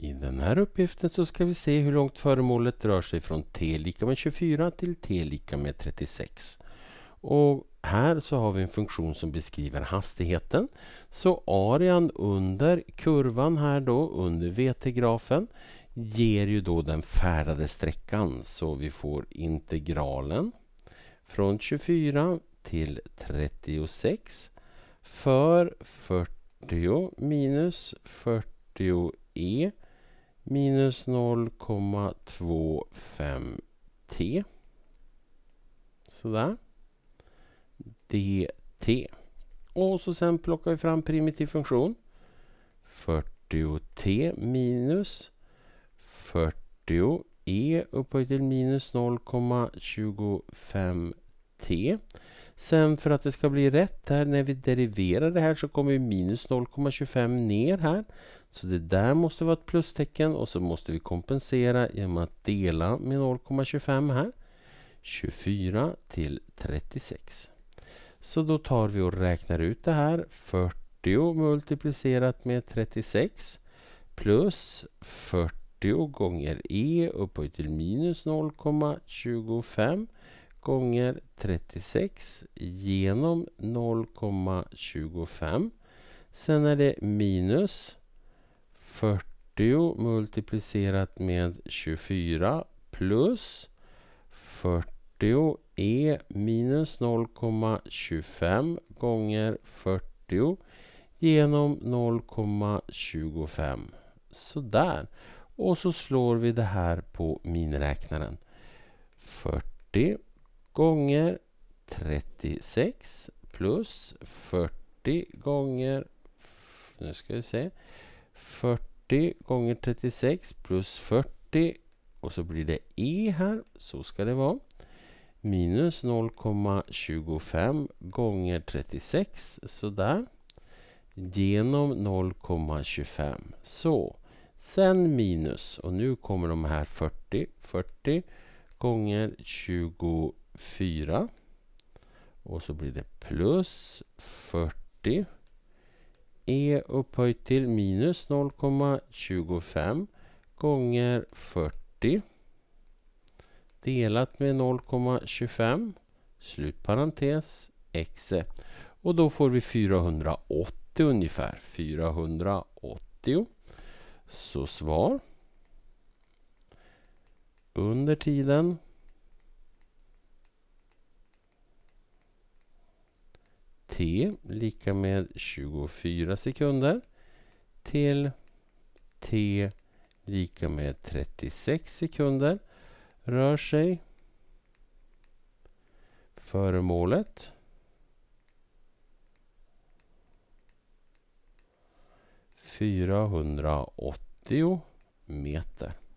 I den här uppgiften så ska vi se hur långt föremålet rör sig från t lika med 24 till t lika med 36. Och här så har vi en funktion som beskriver hastigheten. Så arean under kurvan här då, under VT-grafen, ger ju då den färdade sträckan. Så vi får integralen från 24 till 36 för 40 minus 40e minus 0,25 t. Sådär. dt. Och så sen plockar vi fram primitiv funktion. 40t minus 40 e upphöjt till minus 0,25 t. Sen för att det ska bli rätt här när vi deriverar det här så kommer minus 0,25 ner här. Så det där måste vara ett plustecken och så måste vi kompensera genom att dela med 0,25 här. 24 till 36. Så då tar vi och räknar ut det här. 40 multiplicerat med 36 plus 40 gånger e upphöjt till minus 0,25 gånger 36 genom 0,25. Sen är det minus 40 multiplicerat med 24 plus 40 är minus 0,25 gånger 40 genom 0,25. Sådär. Och så slår vi det här på miniräknaren. 40 gånger 36 plus 40 gånger... Nu ska vi se. 40 gånger 36 plus 40 och så blir det E här. Så ska det vara. Minus 0,25 gånger 36. Sådär. Genom 0,25. Så. Sen minus. Och nu kommer de här 40. 40 gånger 20 4 och så blir det plus 40 e upphöjt till minus 0,25 gånger 40 delat med 0,25 slut parentes x och då får vi 480 ungefär 480 så svar under tiden t lika med 24 sekunder till t lika med 36 sekunder rör sig föremålet 480 meter.